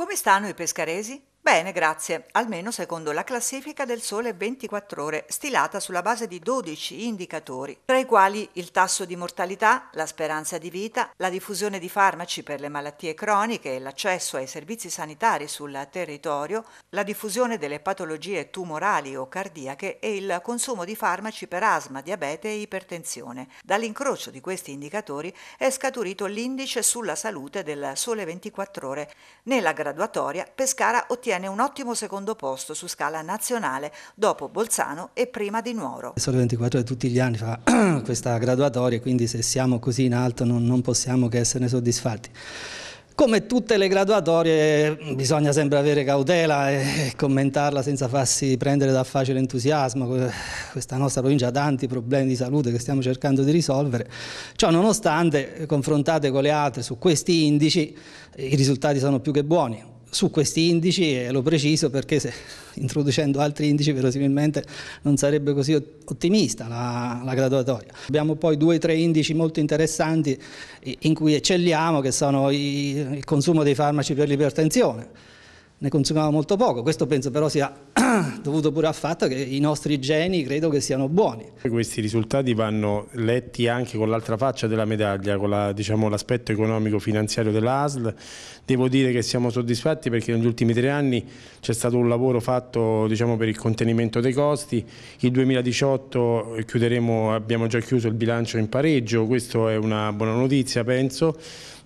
Come stanno i pescaresi? Bene, grazie, almeno secondo la classifica del Sole 24 ore, stilata sulla base di 12 indicatori, tra i quali il tasso di mortalità, la speranza di vita, la diffusione di farmaci per le malattie croniche e l'accesso ai servizi sanitari sul territorio, la diffusione delle patologie tumorali o cardiache e il consumo di farmaci per asma, diabete e ipertensione. Dall'incrocio di questi indicatori è scaturito l'indice sulla salute del Sole 24 ore. Nella graduatoria Pescara ottiene ottiene un ottimo secondo posto su scala nazionale dopo Bolzano e prima di Nuoro. Solo 24 tutti gli anni fa questa graduatoria, quindi se siamo così in alto non, non possiamo che esserne soddisfatti. Come tutte le graduatorie bisogna sempre avere cautela e commentarla senza farsi prendere da facile entusiasmo. Questa nostra provincia ha tanti problemi di salute che stiamo cercando di risolvere. Ciò nonostante, confrontate con le altre su questi indici, i risultati sono più che buoni su questi indici, e lo preciso perché se, introducendo altri indici verosimilmente non sarebbe così ottimista la, la graduatoria. Abbiamo poi due o tre indici molto interessanti in cui eccelliamo, che sono i, il consumo dei farmaci per l'ipertensione ne consumava molto poco. Questo penso però sia dovuto pure al fatto che i nostri geni credo che siano buoni. Questi risultati vanno letti anche con l'altra faccia della medaglia, con l'aspetto la, diciamo, economico-finanziario dell'ASL. Devo dire che siamo soddisfatti perché negli ultimi tre anni c'è stato un lavoro fatto diciamo, per il contenimento dei costi. Il 2018 abbiamo già chiuso il bilancio in pareggio, questa è una buona notizia penso.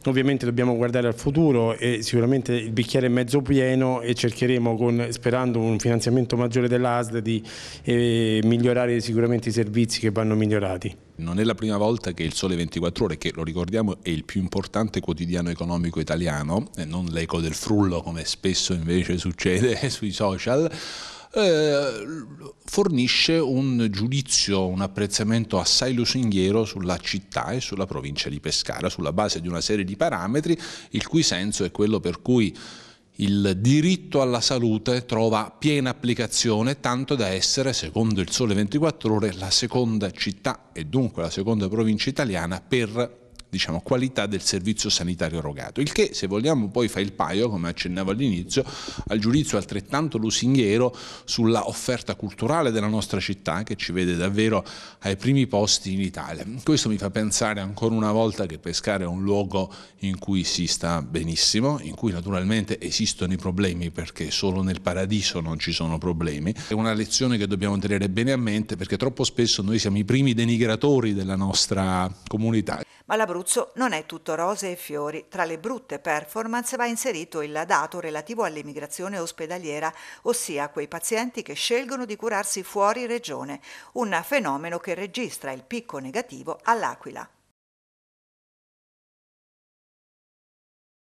Ovviamente dobbiamo guardare al futuro e sicuramente il bicchiere è mezzo pieno e cercheremo, con, sperando un finanziamento maggiore dell'ASL, di eh, migliorare sicuramente i servizi che vanno migliorati. Non è la prima volta che il Sole 24 Ore, che lo ricordiamo è il più importante quotidiano economico italiano, e eh, non l'eco del frullo come spesso invece succede sui social, eh, fornisce un giudizio, un apprezzamento assai lusinghiero sulla città e sulla provincia di Pescara, sulla base di una serie di parametri, il cui senso è quello per cui il diritto alla salute trova piena applicazione tanto da essere, secondo il Sole 24 Ore, la seconda città e dunque la seconda provincia italiana per diciamo, qualità del servizio sanitario erogato, il che se vogliamo poi fa il paio, come accennavo all'inizio, al giudizio altrettanto lusinghiero sulla offerta culturale della nostra città che ci vede davvero ai primi posti in Italia. Questo mi fa pensare ancora una volta che Pescare è un luogo in cui si sta benissimo, in cui naturalmente esistono i problemi perché solo nel paradiso non ci sono problemi. È una lezione che dobbiamo tenere bene a mente perché troppo spesso noi siamo i primi denigratori della nostra comunità. Ma la brutta Abruzzo non è tutto rose e fiori. Tra le brutte performance va inserito il dato relativo all'immigrazione ospedaliera, ossia quei pazienti che scelgono di curarsi fuori regione, un fenomeno che registra il picco negativo all'Aquila.